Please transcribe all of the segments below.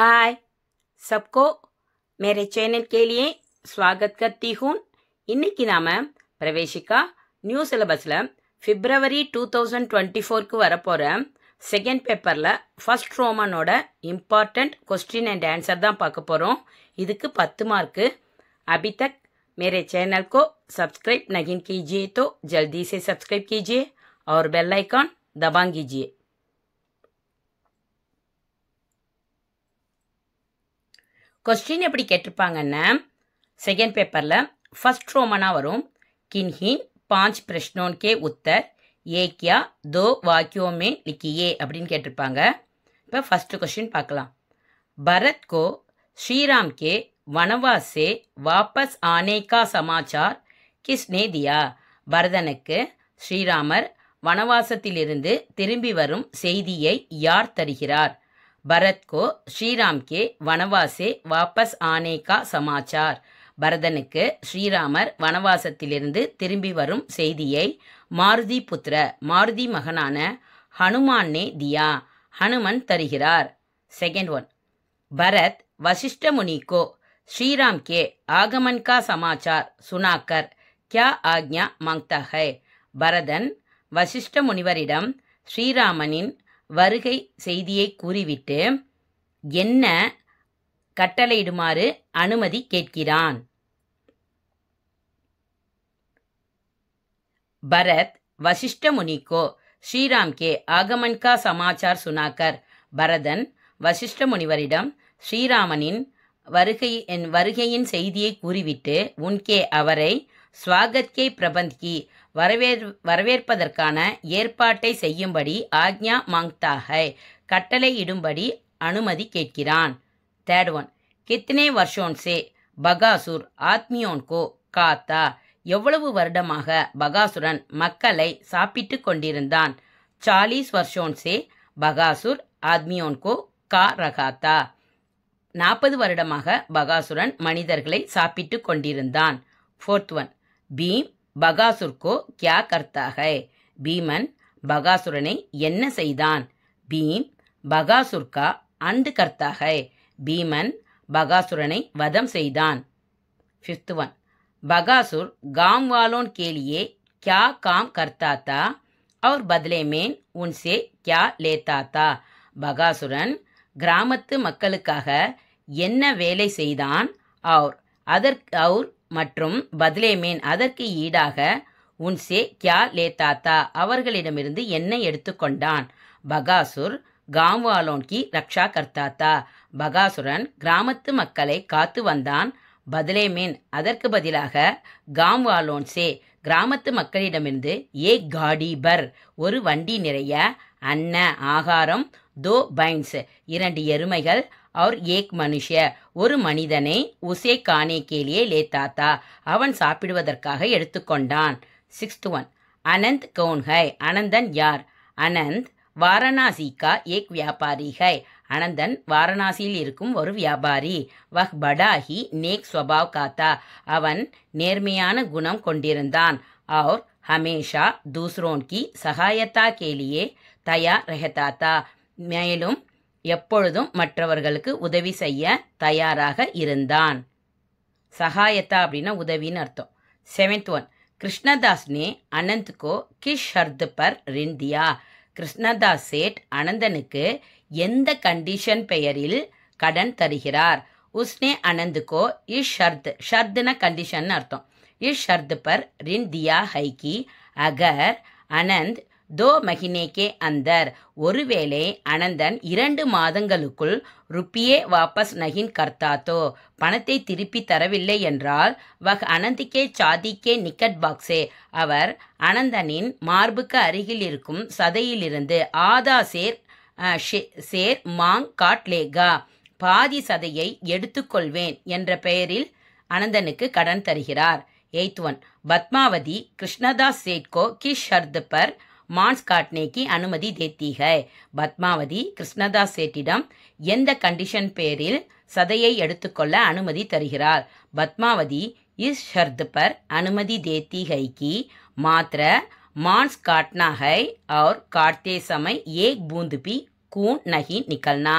hi சப்கோ மேரே channel கேலியே लिए स्वागत करती हूँ இன்னைக்கு நாம பிரவேஷிகா நியூ சிலபஸில் ஃபிப்ரவரி டூ தௌசண்ட் டுவெண்ட்டி ஃபோருக்கு வரப்போகிற செகண்ட் பேப்பரில் ஃபஸ்ட் ரோமனோட இம்பார்ட்டண்ட் கொஸ்டின் அண்ட் ஆன்சர் தான் பார்க்க போகிறோம் இதுக்கு பத்து மார்க்கு அபிதக் மேரே मेरे चैनल நகின் सब्सक्राइब தோ कीजिए तो जल्दी से सब्सक्राइब कीजिए और बेल आइकॉन கொஸ்டின் எப்படி கேட்டிருப்பாங்கன்னா செகண்ட் பேப்பரில் ஃபஸ்ட் ரோமனாக வரும் கின்ஹின் பாஞ்ச் பிரஷ்னோன் கே உத்தர் ஏக்கியா தோ வாக்கியோமே லிக்கியே அப்படின்னு கேட்டிருப்பாங்க இப்போ ஃபஸ்ட்டு கொஸ்டின் பார்க்கலாம் பரத்கோ கே வனவாசே வாபஸ் ஆனேகா சமாச்சார் கிஸ்னே தியா பரதனுக்கு ஸ்ரீராமர் வனவாசத்திலிருந்து திரும்பி வரும் செய்தியை யார் தருகிறார் பரத்கோ को श्री राम के वनवास से பரதனுக்கு ஸ்ரீராமர் வனவாசத்திலிருந்து திரும்பி வரும் செய்தியை மாருதி புத்திர மாருதி மகனான ஹனுமானே தியா ஹனுமன் தருகிறார் செகண்ட் ஒன் பரத் வசிஷ்ட முனிக்கோ ஸ்ரீராம் கே ஆகமன்கா சமாச்சார் சுனாக்கர் கியா ஆக்ஞா மங்தஹை பரதன் வசிஷ்ட முனிவரிடம் ஸ்ரீராமனின் வருகை செய்தியை கூறிவிட்டு என்ன கட்டளையிடுமாறு அனுமதி கேட்கிறான் பரத் வசிஷ்ட முனிக்கோ ஸ்ரீராம் கே ஆகமன்கா சமாச்சார் சுனாக்கர் பரதன் வசிஷ்ட முனிவரிடம் ஸ்ரீராமனின் வருகை என் வருகையின் செய்தியை கூறிவிட்டு உன்கே அவரை ஸ்வாகத்கே பிரபந்த்கி வரவேற் வரவேற்பதற்கான ஏற்பாட்டை செய்யும்படி ஆக்ஞா கட்டளை கட்டளையிடும்படி அனுமதி கேட்கிறான் தேர்ட் ஒன் கித்னே பகாசுர் பகாசூர் ஆத்மியோன்கோ காத்தா எவ்வளவு வருடமாக பகாசுரன் மக்களை சாப்பிட்டு கொண்டிருந்தான் சாலிஸ் வர்ஷோன்சே பகாசுர் ஆத்மியோன்கோ கா ரகாத்தா நாற்பது வருடமாக பகாசுரன் மனிதர்களை சாப்பிட்டு கொண்டிருந்தான் ஃபோர்த் ஒன் பீம் பகாசுர்கோ கியா கர்த்தாக பீமன் பகாசுரனை என்ன செய்தான் பீம் பகாசுர்கா அண்டு கர்த்தாக பீமன் பகாசுரனை வதம் செய்தான் ஃபிஃப்த் ஒன் பகாசுர் காம் வாலோன் கேலியே கியா காம் கர்த்தாத்தா அவர் பதிலே மேன் உன்சே கியா லேத்தாத்தா பகாசுரன் கிராமத்து மக்களுக்காக என்ன வேலை செய்தான் அவர் அதற்கு அவர் மற்றும் பத்லேமேன் அதற்கு ஈடாக உன்சே கியா லே தாத்தா அவர்களிடமிருந்து என்ன எடுத்துக்கொண்டான் பகாசுர் காம்வாலோன்கி ரக்ஷா கர்த்தாத்தா பகாசுரன் கிராமத்து மக்களை காத்து வந்தான் பதிலேமேன் அதற்கு பதிலாக காம்வாலோன்சே கிராமத்து மக்களிடமிருந்து ஏ காடி பர் ஒரு வண்டி நிறைய அன்ன ஆகாரம் தோ பைன்ஸ் இரண்டு எருமைகள் அவர் ஏக் மனுஷ ஒரு மனிதனை உசே கானே கேலியே லே தாத்தா அவன் சாப்பிடுவதற்காக எடுத்துக்கொண்டான் சிக்ஸ்த் ஒன் அனந்த் கவுன் ஹை அனந்தன் யார் அனந்த் வாரணாசி கா ஏக் வியாபாரி ஹை அனந்தன் வாரணாசியில் இருக்கும் ஒரு வியாபாரி வஹ் படாஹி நேக் ஸ்வபாவ் காத்தா அவன் நேர்மையான குணம் கொண்டிருந்தான் அவர் ஹமேஷா தூஸ்ரோன் கி சகாயத்தா கேலியே தயார் ரெஹதாத்தா மேலும் எப்பொழுதும் மற்றவர்களுக்கு உதவி செய்ய தயாராக இருந்தான் சகாயத்தா அப்படின்னா உதவின்னு அர்த்தம் செவன்த் ஒன் கிருஷ்ணதாஸ்னே நே அனந்த் கோ கிஷ் ஹர்துபர் பர் ரிந்தியா கிருஷ்ணதாஸ் சேட் அனந்தனுக்கு எந்த கண்டிஷன் பெயரில் கடன் தருகிறார் உஸ்னே அனந்துக்கோ இஷ் ஷர்த் ஷர்துன கண்டிஷன் அர்த்தம் இஷ் ஷர்து பர் ரின் தியா ஹைக்கி அகர் அனந்த் தோ மகினேக்கே அந்தர் ஒருவேளை அனந்தன் இரண்டு மாதங்களுக்குள் ருப்பியே வாபஸ் நகின் கர்த்தாத்தோ பணத்தை திருப்பி தரவில்லை என்றால் வஹ் அனந்திக்கே சாதிக்கே நிக்கட் பாக்ஸே அவர் அனந்தனின் மார்புக்கு அருகில் இருக்கும் சதையிலிருந்து ஆதா சேர் சேர் மாங் காட்லேகா பாதி சதையை எடுத்துக்கொள்வேன் என்ற பெயரில் அனந்தனுக்கு கடன் தருகிறார் எய்த் ஒன் பத்மாவதி கிருஷ்ணதாஸ் சேட்கோ கிஷ் ஹர்து பர் மான்ஸ் காட்னேக்கு அனுமதி தேத்தீகை பத்மாவதி கிருஷ்ணதாஸ் சேட்டிடம் எந்த கண்டிஷன் பேரில் சதையை எடுத்துக்கொள்ள அனுமதி தருகிறார் பத்மாவதி இஸ் ஷர்த் பர் அனுமதி தேத்திகைக்கு மாத்திர மான்ஸ் காட்னாகை அவர் காட்டே சமை ஏக் பூந்துபி கூன் நகி நிக்கல்னா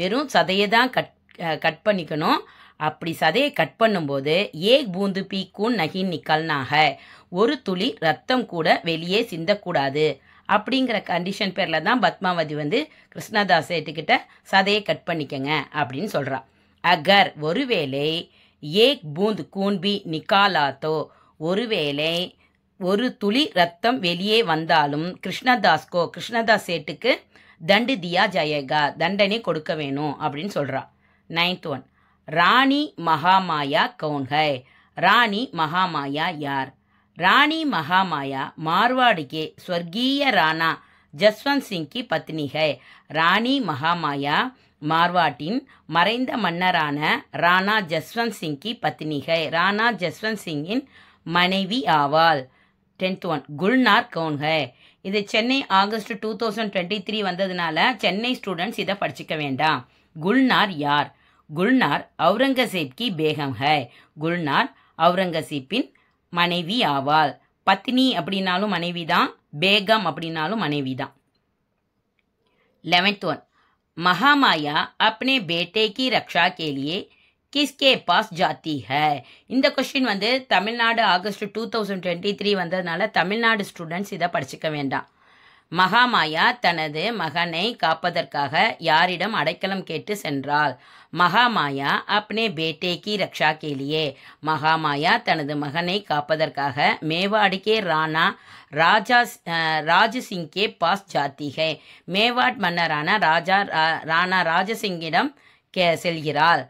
வெறும் சதையை தான் கட் கட் பண்ணிக்கணும் அப்படி சதையை கட் பண்ணும்போது ஏக் பூந்து பி கூன் நகின் நிக்கல்னாக ஒரு துளி ரத்தம் கூட வெளியே சிந்தக்கூடாது அப்படிங்கிற கண்டிஷன் பேரில் தான் பத்மாவதி வந்து கிருஷ்ணதாஸ் சேட்டுக்கிட்ட சதையை கட் பண்ணிக்கங்க அப்படின்னு சொல்கிறான் அகர் ஒருவேளை ஏக் பூந்த் கூன்பி நிக்காலாத்தோ ஒருவேளை ஒரு துளி ரத்தம் வெளியே வந்தாலும் கிருஷ்ணதாஸ்கோ கிருஷ்ணதாஸ் சேட்டுக்கு தண்டு தியா ஜயகா தண்டனை கொடுக்க வேணும் அப்படின்னு சொல்கிறான் நைன்த் ஒன் ராணி மகாமாயா கவுன்கை ராணி மகாமாயா யார் ராணி மகாமாயா மார்வாடிக்கு ஸ்வர்கீய ராணா ஜஸ்வந்த் சிங்கி பத்னி ராணி மகாமாயா மார்வாட்டின் மறைந்த மன்னரான ராணா ஜஸ்வந்த் சிங்கி பத்னி ராணா ஜஸ்வந்த் சிங்கின் மனைவி ஆவாள் டென்த் ஒன் குல்நார் கவுன் இது Chennai August two thousand twenty three வந்ததுனால சென்னை ஸ்டூடெண்ட்ஸ் இதை படிச்சுக்க வேண்டாம் குல்நார் யார் குல்னார் அவுரங்கசீப் கி பேகம் ஹை குல்னார் அவுரங்கசீப்பின் மனைவி ஆவாள் பத்தினி அப்படின்னாலும் மனைவி தான் பேகம் அப்படின்னாலும் மனைவி தான் லெவன்த் ஒன் மகாமாயா அப்னே பேட்டே கி ரக்ஷா கேலியே கிஸ்கே பாஸ் ஜாத்தி ஹே இந்த கொஸ்டின் வந்து Tamil Nadu August two thousand twenty three வந்ததுனால தமிழ்நாடு ஸ்டூடெண்ட்ஸ் இதை படிச்சுக்க வேண்டாம் மகாமாயா தனது மகனை காப்பதற்காக யாரிடம் அடைக்கலம் கேட்டு சென்றாள் மகாமாயா அப்னே பேட்டே கி ரக்ஷா கேலியே மகாமாயா தனது மகனை காப்பதற்காக மேவாடுக்கே ராணா ராஜா ராஜசிங்கே பாஸ் ஜாத்திகை மேவாட் மன்னரான ராஜா ராணா ராஜசிங்கிடம் கே செல்கிறாள்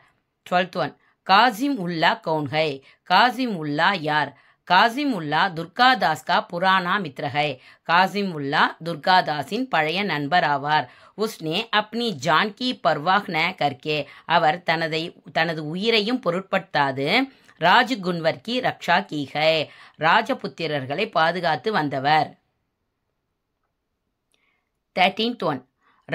டுவெல்த் ஒன் காசிம் உல்லா கவுன்ஹை காசிம் உல்லா யார் காசிமுல்லா துர்காதாஸ்கா புராணா காசிம் காசிமுல்லா துர்காதாஸின் பழைய நண்பர் ஆவார் உஸ்னே அப்னி ஜான்கி பர்வாஹ்ன கர்கே அவர் தனதை தனது உயிரையும் பொருட்படுத்தாது கி ரக்ஷா கீகை ராஜபுத்திரர்களை பாதுகாத்து வந்தவர் தேர்டீன்த் ஒன்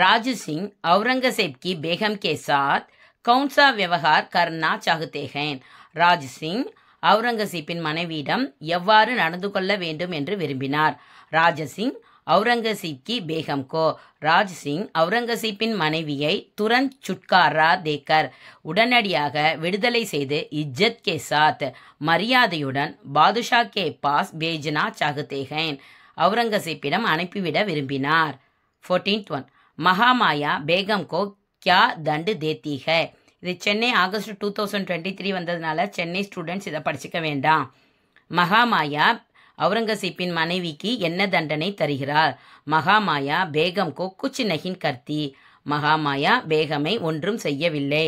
ராஜு சிங் அவுரங்கசேப் கி பேகம் கே சாத் கவுன்சா விவகார் கர்ணா சாகுத்தேகேன் ராஜ் சிங் அவுரங்கசீப்பின் மனைவியிடம் எவ்வாறு நடந்து கொள்ள வேண்டும் என்று விரும்பினார் ராஜசிங் அவுரங்கசீப் கி பேகம் கோ ராஜ்சிங் அவுரங்கசீப்பின் மனைவியை துரன் சுட்காரா தேக்கர் உடனடியாக விடுதலை செய்து இஜ்ஜத் கே சாத் மரியாதையுடன் பாதுஷா கே பாஸ் பேஜ்னா சாகுத்தேகேன் அவுரங்கசீப்பிடம் அனுப்பிவிட விரும்பினார் ஃபோர்டீன்த் ஒன் மகாமாயா பேகம் கோ கியா தண்டு தேத்தி இது Chennai August two thousand twenty three வந்ததுனால சென்னை ஸ்டூடெண்ட்ஸ் இதை படிச்சுக்க வேண்டாம் மகாமாயா அவுரங்கசீப்பின் மனைவிக்கு என்ன தண்டனை தருகிறார் மகாமாயா கோ குச்சி நகின் கர்த்தி மகாமாயா பேகமை ஒன்றும் செய்யவில்லை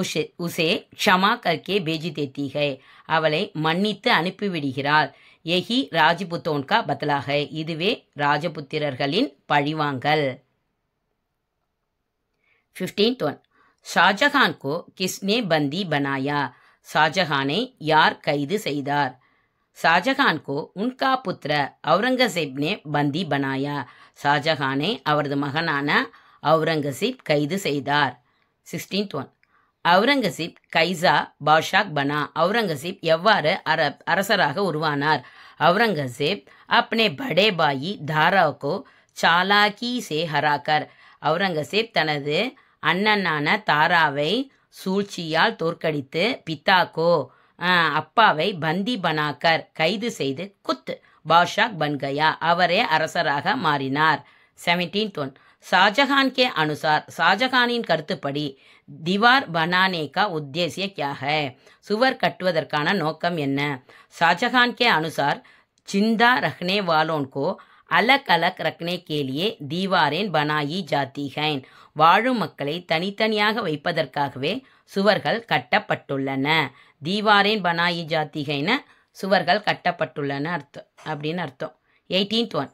உஷே உசே க்ஷமா கர்கே பேஜி தேத்திகை அவளை மன்னித்து அனுப்பிவிடுகிறாள் எஹி ராஜபுத்தோன்கா பதிலாக இதுவே ராஜபுத்திரர்களின் பழிவாங்கல் ஃபிஃப்டீன்த் ஒன் ஷாஜஹான் கோ கிஸ்னே பந்தி பனாயா ஷாஜஹானை யார் கைது செய்தார் ஷாஜஹான் கோ உன்கா புத்திர அவுரங்கசீப்னே பந்தி பனாயா ஷாஜஹானை அவரது மகனான அவுரங்கசீப் கைது செய்தார் சிக்ஸ்டீன்த் ஒன் அவுரங்கசீப் கைசா பாஷாக் பனா அவுரங்கசீப் எவ்வாறு அர அரசராக உருவானார் அவுரங்கசீப் அப்னே படே பாயி தாராக்கோ சாலாக்கி சே ஹராக்கர் அவுரங்கசீப் தனது அண்ணனான தாராவை சூழ்ச்சியால் தோற்கடித்து பித்தாக்கோ அப்பாவை பந்தி பனாக்கர் கைது செய்து குத் பாஷாக் பன்கயா அவரே அரசராக மாறினார் செவன்டீன் ஒன் ஷாஜஹான் கே அனுசார் ஷாஜஹானின் கருத்துப்படி திவார் பனானேகா உத்தேசிய கியாக சுவர் கட்டுவதற்கான நோக்கம் என்ன ஷாஜஹான் கே அனுசார் சிந்தா ரஹ்னே வாலோன்கோ அலக் அலக் ரக்னே கேலியே தீவாரேன் பனாயி ஜாத்திகைன் வாழும் மக்களை தனித்தனியாக வைப்பதற்காகவே சுவர்கள் கட்டப்பட்டுள்ளன தீவாரேன் பனாயி ஜாத்திகைன சுவர்கள் கட்டப்பட்டுள்ளன அர்த்தம் அப்படின்னு அர்த்தம் எயிட்டீன்த் ஒன்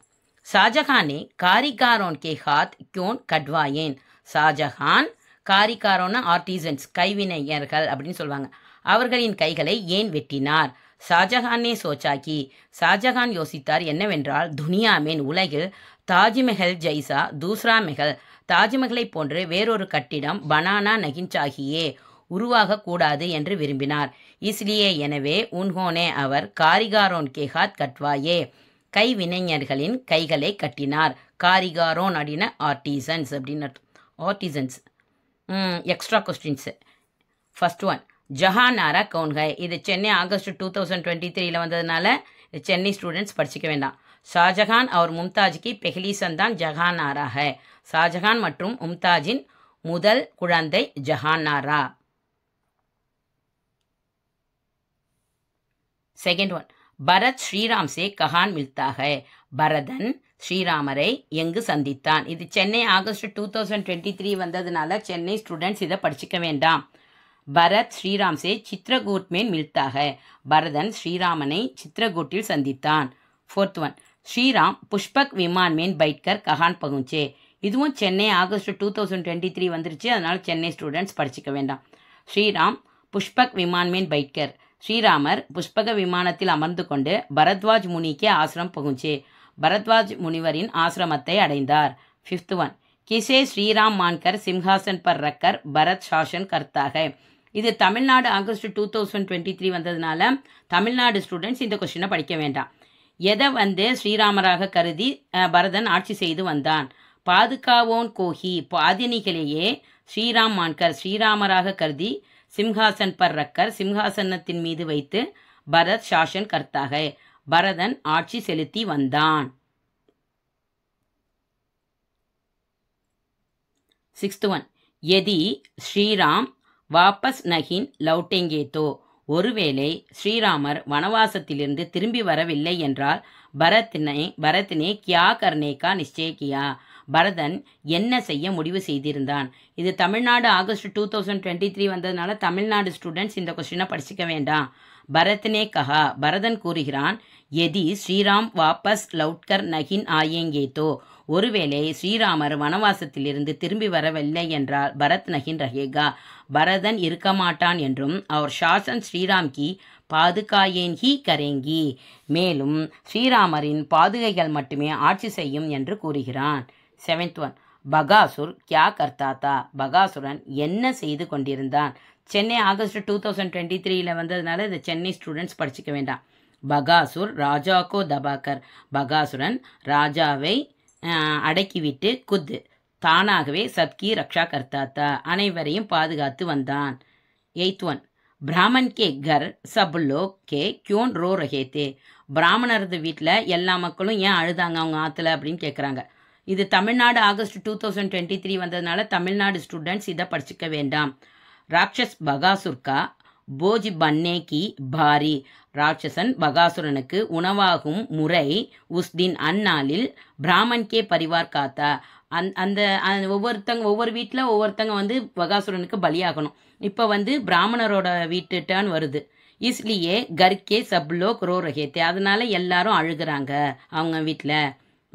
ஷாஜஹானே காரிகாரோன் கே ஹாத் கியோன் கட்வாயேன் ஷாஜஹான் காரிகாரோன ஆர்டிசன்ஸ் கைவினைஞர்கள் அப்படின்னு சொல்லுவாங்க அவர்களின் கைகளை ஏன் வெட்டினார் ஷாஜஹானே சோச்சாக்கி ஷாஜஹான் யோசித்தார் என்னவென்றால் துனியாமேன் உலகில் தாஜ்மஹல் ஜெய்சா தூஸ்ரா மெஹல் தாஜ்மஹலை போன்று வேறொரு கட்டிடம் பனானா நகின்சாகியே உருவாகக்கூடாது என்று விரும்பினார் இஸ்லியே எனவே உன்ஹோனே அவர் காரிகாரோன் கேஹாத் கட்வாயே கைவினைஞர்களின் கைகளை கட்டினார் காரிகாரோன் அப்படின்னு ஆர்டிசன்ஸ் அப்படின்னு artisans extra questions first one Jahanara கவுன்கை இது Chennai August two thousand twenty த்ரீல வந்ததுனால சென்னை ஸ்டூடெண்ட்ஸ் படிச்சுக்க வேண்டாம் ஷாஜஹான் அவர் மும்தாஜுக்கு பெஹ்லி சந்தான் ஜஹானாராக ஷாஜஹான் மற்றும் மும்தாஜின் முதல் குழந்தை ஜஹானாரா செகண்ட் ஒன் பரத் ஸ்ரீராம் சே கஹான் மில்தாக பரதன் ஸ்ரீராமரை எங்கு சந்தித்தான் இது Chennai August two thousand twenty three வந்ததுனால சென்னை ஸ்டூடெண்ட்ஸ் இதை படிச்சுக்க வேண்டாம் பரத் ஸ்ரீராம் சே சித்ரகூட் மேன் மில்தாக பரதன் ஸ்ரீராமனை சித்ரகூட்டில் சந்தித்தான் ஃபோர்த் ஒன் ஸ்ரீராம் புஷ்பக் விமான் மேன் பைட்கர் கஹான் பகுஞ்சே இதுவும் Chennai August two thousand twenty three வந்துருச்சு அதனால் சென்னை ஸ்டூடெண்ட்ஸ் படிச்சிக்க வேண்டாம் ஸ்ரீராம் புஷ்பக் விமான் மேன் பைட்கர் ஸ்ரீராமர் புஷ்பக விமானத்தில் அமர்ந்து கொண்டு பரத்வாஜ் முனிக்கே ஆசிரம் பகுஞ்சே பரத்வாஜ் முனிவரின் ஆசிரமத்தை அடைந்தார் ஃபிஃப்த் ஒன் கிசே ஸ்ரீராம் மான்கர் சிம்ஹாசன் பர் ரக்கர் பரத் ஷாஷன் கர்த்தாக இது Tamil Nadu August two thousand twenty three வந்ததுனால தமிழ்நாடு ஸ்டூடெண்ட்ஸ் இந்த கொஸ்டினை படிக்க வேண்டாம் எதை வந்து ஸ்ரீராமராக கருதி பரதன் ஆட்சி செய்து வந்தான் பாதுகாவோன் கோஹி பாதினிகளையே ஸ்ரீராம் மான்கர் ஸ்ரீராமராக கருதி சிம்ஹாசன் பர் ரக்கர் சிம்ஹாசனத்தின் மீது வைத்து பரத் சாசன் கர்த்தாக பரதன் ஆட்சி செலுத்தி வந்தான் சிக்ஸ்த் ஒன் எதி ஸ்ரீராம் வாபஸ் நகின் லௌட்டெங்கேதோ ஒருவேளை ஸ்ரீராமர் வனவாசத்திலிருந்து திரும்பி வரவில்லை என்றால் பரத்னே பரத்னே கியா கர்னேகா நிச்சய கியா பரதன் என்ன செய்ய முடிவு செய்திருந்தான் இது Tamil Nadu August two thousand twenty three வந்ததுனால தமிழ்நாடு ஸ்டூடெண்ட்ஸ் இந்த கொஸ்டினை படிச்சுக்க வேண்டாம் பரத்னே கஹா பரதன் கூறுகிறான் எதி ஸ்ரீராம் வாபஸ் லவுட்கர் நகின் ஆயேங்கேதோ ஒருவேளை ஸ்ரீராமர் வனவாசத்திலிருந்து திரும்பி வரவில்லை என்றால் பரத் நகின் ரஹேகா பரதன் இருக்க மாட்டான் என்றும் அவர் ஷாசன் ஸ்ரீராம் கி பாதுகாயேன் ஹி கரேங்கி மேலும் ஸ்ரீராமரின் பாதுகைகள் மட்டுமே ஆட்சி செய்யும் என்று கூறுகிறான் செவன்த் ஒன் பகாசுர் கியா கர்த்தாத்தா பகாசுரன் என்ன செய்து கொண்டிருந்தான் Chennai August two thousand twenty த்ரீல வந்ததுனால இதை சென்னை ஸ்டூடெண்ட்ஸ் படிச்சுக்க வேண்டாம் பகாசுர் ராஜாக்கோ தபாகர் பகாசுரன் ராஜாவை அடக்கிவிட்டு குத்து தானாகவே சத்கி ரக்ஷா கர்த்தாத்தா அனைவரையும் பாதுகாத்து வந்தான் எயித் ஒன் பிராமன் கே கர் சபுல்லோ கே கியூன் ரோ ரஹேத்தே பிராமணரது வீட்டில் எல்லா மக்களும் ஏன் அழுதாங்க அவங்க ஆற்றுல அப்படின்னு கேட்குறாங்க இது Tamil Nadu August two thousand twenty three வந்ததுனால தமிழ்நாடு ஸ்டூடெண்ட்ஸ் இதை படிச்சுக்க வேண்டாம் ராட்சஸ் பகாசுர்கா போஜ் பன்னேகி பாரி ராட்சசன் பகாசுரனுக்கு உணவாகும் முறை உஸ்தின் அந்நாளில் பிராமன்கே பரிவார் காத்தா அந் அந்த ஒவ்வொருத்தங்க ஒவ்வொரு வீட்டில் ஒவ்வொருத்தங்க வந்து பகாசுரனுக்கு பலியாகணும் இப்போ வந்து பிராமணரோட வீட்டு டேன் வருது இஸ்லியே கர்கே சப்லோ குரோ ரஹேத்தே அதனால எல்லாரும் அழுகிறாங்க அவங்க வீட்டில்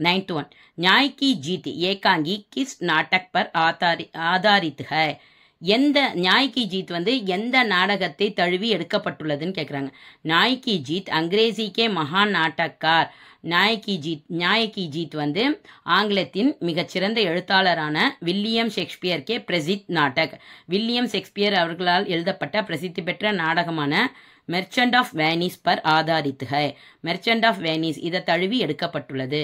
நைன்த் ஒன் ஞாய்கி ஜீத் ஏகாங்கி கிஸ் நாட்டக் பர் ஆதாரி ஆதாரித் எந்த நாய்கி ஜீத் வந்து எந்த நாடகத்தை தழுவி எடுக்கப்பட்டுள்ளதுன்னு கேட்குறாங்க நாய்கி ஜீத் அங்கிரேசிக்கே மகா நாட்டக்கார் நாயக்கி ஜீத் நாயக்கி ஜீத் வந்து ஆங்கிலத்தின் மிகச்சிறந்த எழுத்தாளரான வில்லியம் ஷேக்ஸ்பியர்க்கே பிரசித் நாட்டக் வில்லியம் ஷேக்ஸ்பியர் அவர்களால் எழுதப்பட்ட பிரசித்தி பெற்ற நாடகமான மெர்ச்சன்ட் ஆஃப் வேனிஸ் பர் ஆதாரித்து ஹை மெர்ச்சன்ட் ஆஃப் வேனிஸ் இதை தழுவி எடுக்கப்பட்டுள்ளது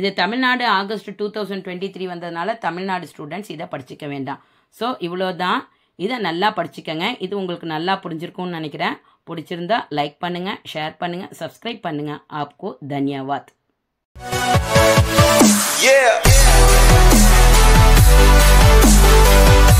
இது Tamil Nadu August two thousand twenty three வந்ததுனால தமிழ்நாடு ஸ்டூடெண்ட்ஸ் இதை படிச்சுக்க வேண்டாம் ஸோ இவ்வளோ தான் இதை நல்லா படிச்சுக்கோங்க இது உங்களுக்கு நல்லா புரிஞ்சிருக்கும்னு நினைக்கிறேன் பிடிச்சிருந்தா லைக் பண்ணுங்கள் ஷேர் பண்ணுங்கள் சப்ஸ்கிரைப் பண்ணுங்கள் ஆப்கோ தன்யவாத்